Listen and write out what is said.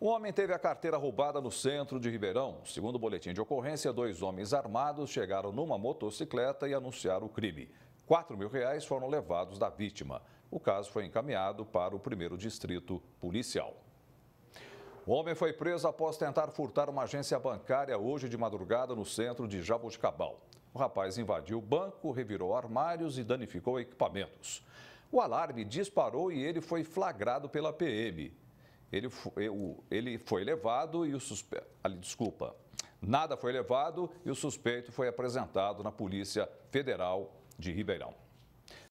O homem teve a carteira roubada no centro de Ribeirão. Segundo o boletim de ocorrência, dois homens armados chegaram numa motocicleta e anunciaram o crime. Quatro mil reais foram levados da vítima. O caso foi encaminhado para o primeiro distrito policial. O homem foi preso após tentar furtar uma agência bancária hoje de madrugada no centro de Jaboticabal. O rapaz invadiu o banco, revirou armários e danificou equipamentos. O alarme disparou e ele foi flagrado pela PM ele foi, ele foi levado e o suspeito. Desculpa. Nada foi levado e o suspeito foi apresentado na Polícia Federal de Ribeirão.